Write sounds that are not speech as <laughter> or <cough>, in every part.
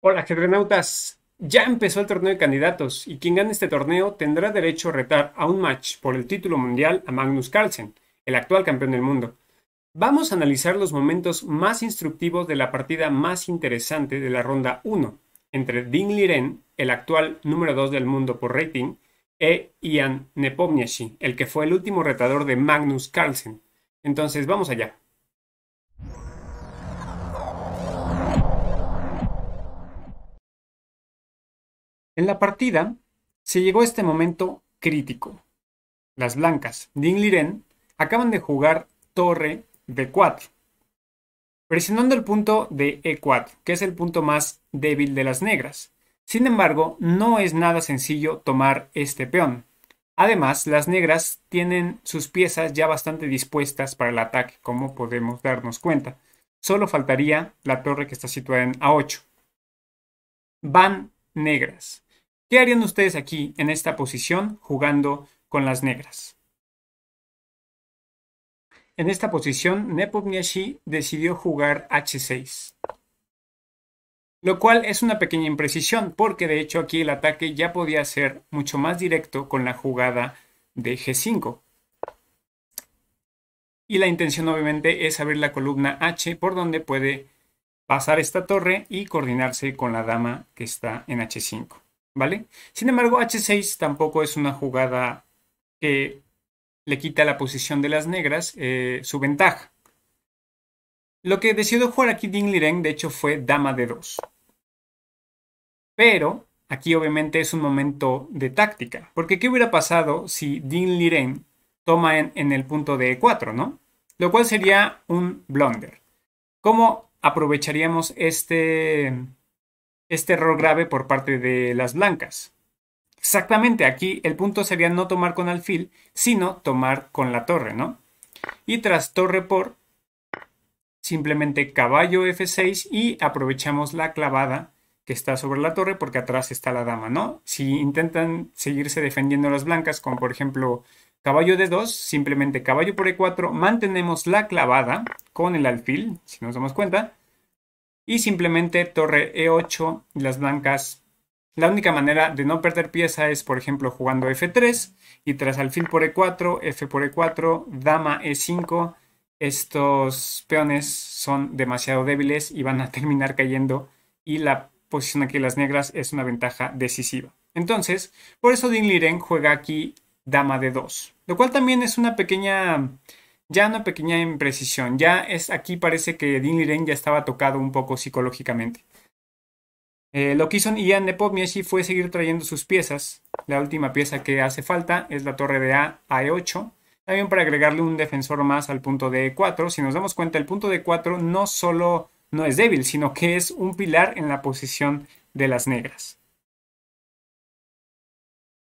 Hola, ajedrenautas. Ya empezó el torneo de candidatos y quien gane este torneo tendrá derecho a retar a un match por el título mundial a Magnus Carlsen, el actual campeón del mundo. Vamos a analizar los momentos más instructivos de la partida más interesante de la ronda 1 entre Ding Liren, el actual número 2 del mundo por rating, e Ian Nepomniachtchi, el que fue el último retador de Magnus Carlsen. Entonces, vamos allá. En la partida se llegó a este momento crítico. Las blancas Liren, acaban de jugar torre B4, presionando el punto de E4, que es el punto más débil de las negras. Sin embargo, no es nada sencillo tomar este peón. Además, las negras tienen sus piezas ya bastante dispuestas para el ataque, como podemos darnos cuenta. Solo faltaría la torre que está situada en A8. Van negras. ¿Qué harían ustedes aquí en esta posición jugando con las negras? En esta posición, Nepomniachtchi decidió jugar h6, lo cual es una pequeña imprecisión, porque de hecho aquí el ataque ya podía ser mucho más directo con la jugada de g5. Y la intención obviamente es abrir la columna h por donde puede pasar esta torre y coordinarse con la dama que está en h5. ¿vale? Sin embargo, H6 tampoco es una jugada que le quita la posición de las negras eh, su ventaja. Lo que decidió jugar aquí Ding Liren, de hecho, fue dama de 2. Pero aquí obviamente es un momento de táctica, porque ¿qué hubiera pasado si Ding Liren toma en, en el punto de E4, ¿no? Lo cual sería un blunder. ¿Cómo aprovecharíamos este, este error grave por parte de las blancas. Exactamente, aquí el punto sería no tomar con alfil, sino tomar con la torre, ¿no? Y tras torre por, simplemente caballo F6 y aprovechamos la clavada que está sobre la torre porque atrás está la dama, ¿no? Si intentan seguirse defendiendo las blancas con, por ejemplo, caballo D2, simplemente caballo por E4, mantenemos la clavada con el alfil, si nos damos cuenta, y simplemente torre e8 y las blancas. La única manera de no perder pieza es, por ejemplo, jugando f3 y tras alfil por e4, f por e4, dama e5. Estos peones son demasiado débiles y van a <laughs> terminar cayendo y la posición aquí de las negras es una ventaja decisiva. Entonces, por eso Din Liren juega aquí dama de 2, lo cual también es una pequeña ya una pequeña imprecisión. Ya es aquí parece que Ding Liren ya estaba tocado un poco psicológicamente. Eh, lo que hizo Ian de fue seguir trayendo sus piezas. La última pieza que hace falta es la torre de A a 8 e También para agregarle un defensor más al punto de E4. Si nos damos cuenta, el punto de 4 e no solo no es débil, sino que es un pilar en la posición de las negras.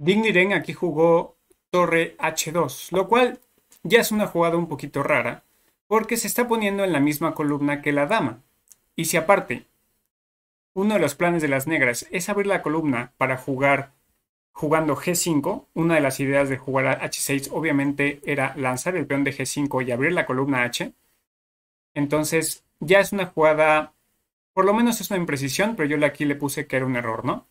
Ding Liren aquí jugó torre H2, lo cual ya es una jugada un poquito rara, porque se está poniendo en la misma columna que la dama. Y si aparte, uno de los planes de las negras es abrir la columna para jugar jugando G5, una de las ideas de jugar a H6 obviamente era lanzar el peón de G5 y abrir la columna H. Entonces ya es una jugada, por lo menos es una imprecisión, pero yo aquí le puse que era un error, ¿no?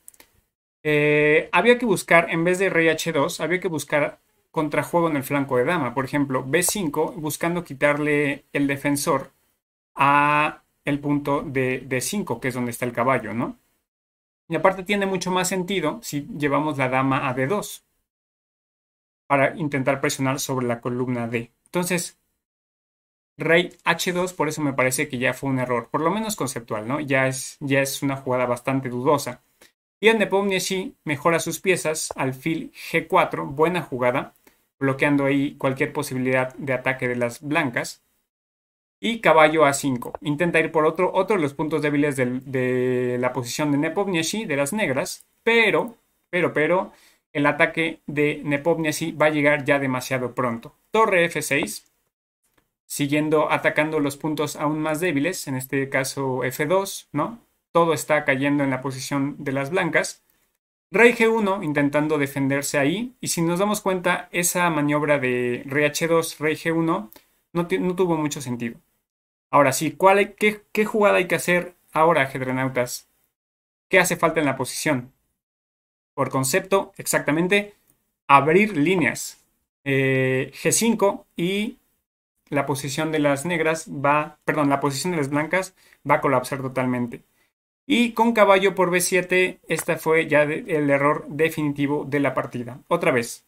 Eh, había que buscar, en vez de rey H2, había que buscar contrajuego en el flanco de dama. Por ejemplo, B5 buscando quitarle el defensor a el punto de, d 5, que es donde está el caballo, ¿no? Y aparte tiene mucho más sentido si llevamos la dama a D2 para intentar presionar sobre la columna D. Entonces, rey H2, por eso me parece que ya fue un error, por lo menos conceptual, ¿no? Ya es, ya es una jugada bastante dudosa. Y en Nepomniachtchi mejora sus piezas, alfil G4, buena jugada, bloqueando ahí cualquier posibilidad de ataque de las blancas. Y caballo a 5. Intenta ir por otro, otro de los puntos débiles de la posición de Nepovnyashi, de las negras, pero, pero, pero, el ataque de Nepovnyashi va a llegar ya demasiado pronto. Torre F6, siguiendo atacando los puntos aún más débiles, en este caso F2, ¿no? Todo está cayendo en la posición de las blancas. Rey G1 intentando defenderse ahí. Y si nos damos cuenta, esa maniobra de Rey 2 Rey G1 no, tuvo mucho sentido. Ahora sí, qué, jugada hay que hacer ahora, ajedrenautas? ¿Qué hace falta en la posición? Por concepto, exactamente, abrir líneas. Eh, G5 y la posición de las negras va, perdón, la posición de las blancas va a colapsar totalmente. Y con caballo por B7, este fue ya el error definitivo de la partida. Otra vez,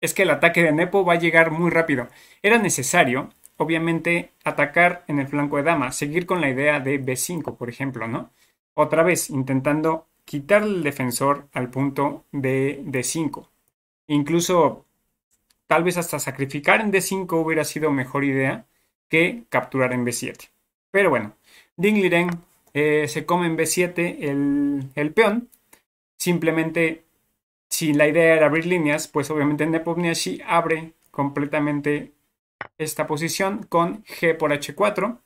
es que el ataque de Nepo va a llegar muy rápido. Era necesario, obviamente, atacar en el flanco de dama, seguir con la idea de B5, por ejemplo, ¿no? Otra vez, intentando quitarle el defensor al punto de D5. Incluso, tal vez hasta sacrificar en D5 hubiera sido mejor idea que capturar en B7. Pero bueno, Ding Liren eh, se come en B7 el, peón. Simplemente, si la idea era abrir líneas, pues obviamente Nepomniachtchi abre completamente esta posición con G por H4.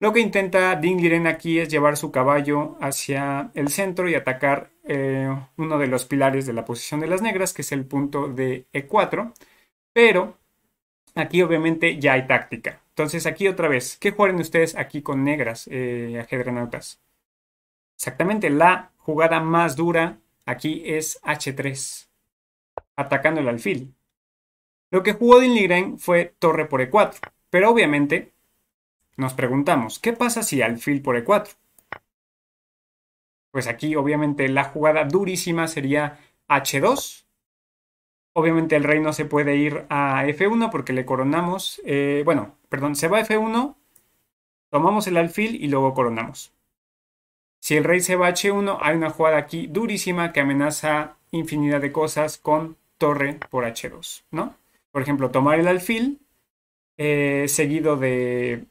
Lo que intenta Dingiren aquí es llevar su caballo hacia el centro y atacar eh, uno de los pilares de la posición de las negras, que es el punto de E4. Pero Aquí obviamente ya hay táctica. Entonces aquí otra vez, ¿qué juegan ustedes aquí con negras, eh, Exactamente, la jugada más dura aquí es H3, atacando el alfil. Lo que jugó Liren fue torre por E4, pero obviamente nos preguntamos, ¿qué pasa si alfil por E4? Pues aquí obviamente la jugada durísima sería H2, Obviamente el rey no se puede ir a F1 porque le coronamos, eh, bueno, perdón, se va a F1, tomamos el alfil y luego coronamos. Si el rey se va a H1, hay una jugada aquí durísima que amenaza infinidad de cosas con torre por H2, ¿no? Por ejemplo, tomar el alfil, eh, seguido de,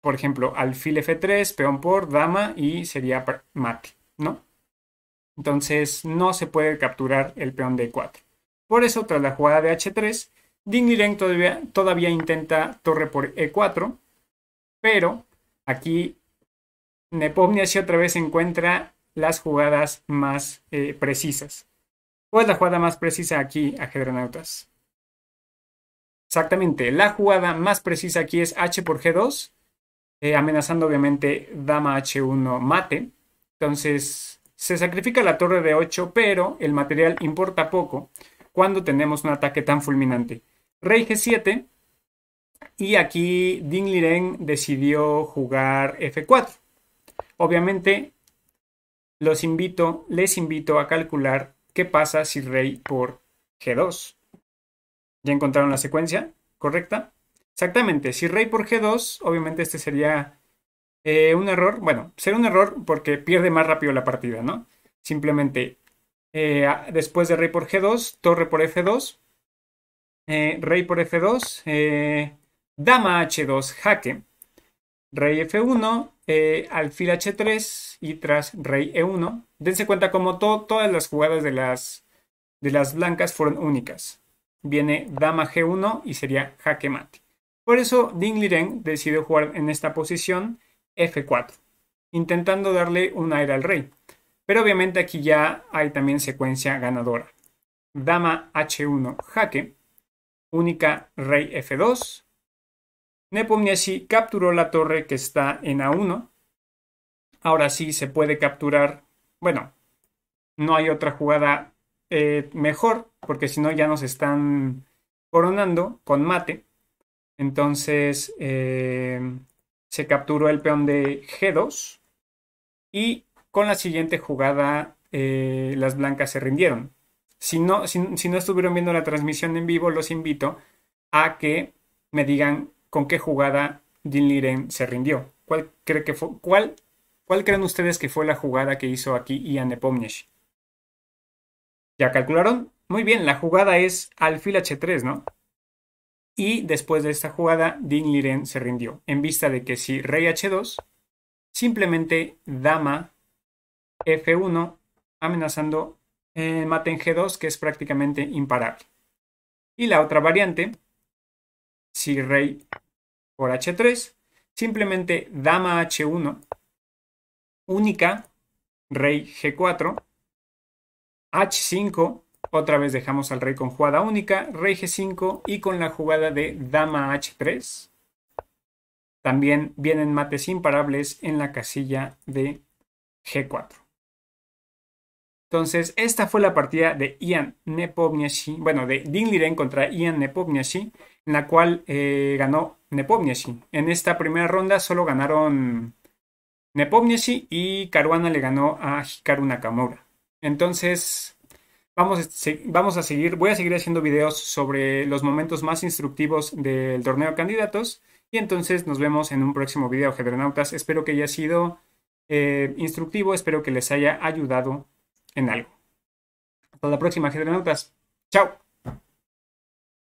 por ejemplo, alfil F3, peón por, dama y sería mate, ¿no? Entonces no se puede capturar el peón D4. Por eso, tras la jugada de H3, Y todavía, todavía intenta torre por E4, pero aquí Nepomniachtchi otra vez encuentra las jugadas más eh, precisas. ¿Cuál es la jugada más precisa aquí, ajedronautas? Exactamente, la jugada más precisa aquí es H por G2, eh, amenazando obviamente dama H1 mate. Entonces, se sacrifica la torre de 8, pero el material importa poco cuando tenemos un ataque tan fulminante. Rey G7 y aquí Ding Liren decidió jugar F4. Obviamente los invito, les invito a calcular qué pasa si rey por G2. ¿Ya encontraron la secuencia correcta? Exactamente, si rey por G2, obviamente este sería eh, un error. Bueno, será un error porque pierde más rápido la partida, ¿no? Simplemente eh, después de rey por g2, torre por f2, eh, rey por f2, eh, dama h2, jaque, rey f1, alfil h3 y tras rey e1. Dense cuenta como todas las jugadas de las, de las blancas fueron únicas. Viene dama g1 y sería jaque mate. Por eso Ding Liren decidió jugar en esta posición f4, intentando darle un aire al rey. Pero obviamente aquí ya hay también secuencia ganadora. Dama H1 jaque, única rey F2. Nepomniachtchi capturó la torre que está en A1. Ahora sí se puede capturar. Bueno, no hay otra jugada eh, mejor, porque si no ya nos están coronando con mate. Entonces eh, se capturó el peón de G2 y con la siguiente jugada, eh, las blancas se rindieron. Si no, si, no estuvieron viendo la transmisión en vivo, los invito a que me digan con qué jugada Din Liren se rindió. ¿Cuál, que fue, cuál, cuál, creen ustedes que fue la jugada que hizo aquí Ian Nepomniachtchi? ¿Ya calcularon? Muy bien, la jugada es alfil H3, ¿no? Y después de esta jugada, Din Liren se rindió, en vista de que si rey H2, simplemente dama F1 amenazando el eh, mate en G2 que es prácticamente imparable. Y la otra variante, si rey por H3, simplemente dama H1, única, rey G4, H5, otra vez dejamos al rey con jugada única, rey G5 y con la jugada de dama H3. También vienen mates imparables en la casilla de G4. Entonces, esta fue la partida de Ian Nepomniachtchi, bueno, de Ding Liren contra Ian Nepomniachtchi, en la cual eh, ganó Nepomniachtchi. En esta primera ronda solo ganaron Nepomniachtchi y Caruana le ganó a Hikaru Nakamura. Entonces, vamos, vamos a seguir, voy a seguir haciendo videos sobre los momentos más instructivos del torneo de candidatos. Y entonces nos vemos en un próximo video, jedronautas. Espero que haya sido eh, instructivo, espero que les haya ayudado en algo. Hasta la próxima, notas Chao.